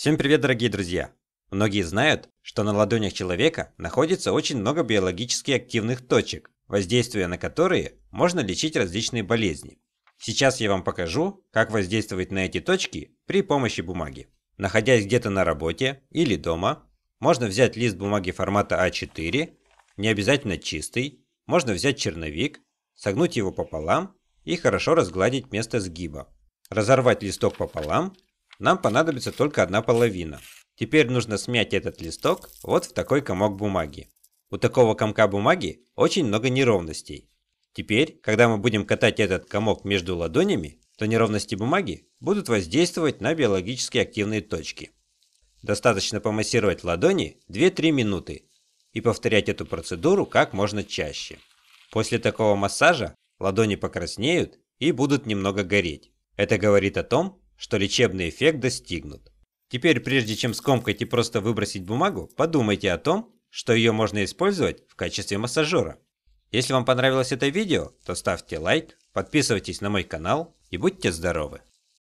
Всем привет, дорогие друзья! Многие знают, что на ладонях человека находится очень много биологически активных точек, воздействуя на которые можно лечить различные болезни. Сейчас я вам покажу, как воздействовать на эти точки при помощи бумаги. Находясь где-то на работе или дома, можно взять лист бумаги формата А4, не обязательно чистый, можно взять черновик, согнуть его пополам и хорошо разгладить место сгиба. Разорвать листок пополам – нам понадобится только одна половина. Теперь нужно смять этот листок вот в такой комок бумаги. У такого комка бумаги очень много неровностей. Теперь, когда мы будем катать этот комок между ладонями, то неровности бумаги будут воздействовать на биологически активные точки. Достаточно помассировать ладони 2-3 минуты и повторять эту процедуру как можно чаще. После такого массажа ладони покраснеют и будут немного гореть. Это говорит о том, что лечебный эффект достигнут. Теперь, прежде чем скомкать и просто выбросить бумагу, подумайте о том, что ее можно использовать в качестве массажера. Если вам понравилось это видео, то ставьте лайк, подписывайтесь на мой канал и будьте здоровы!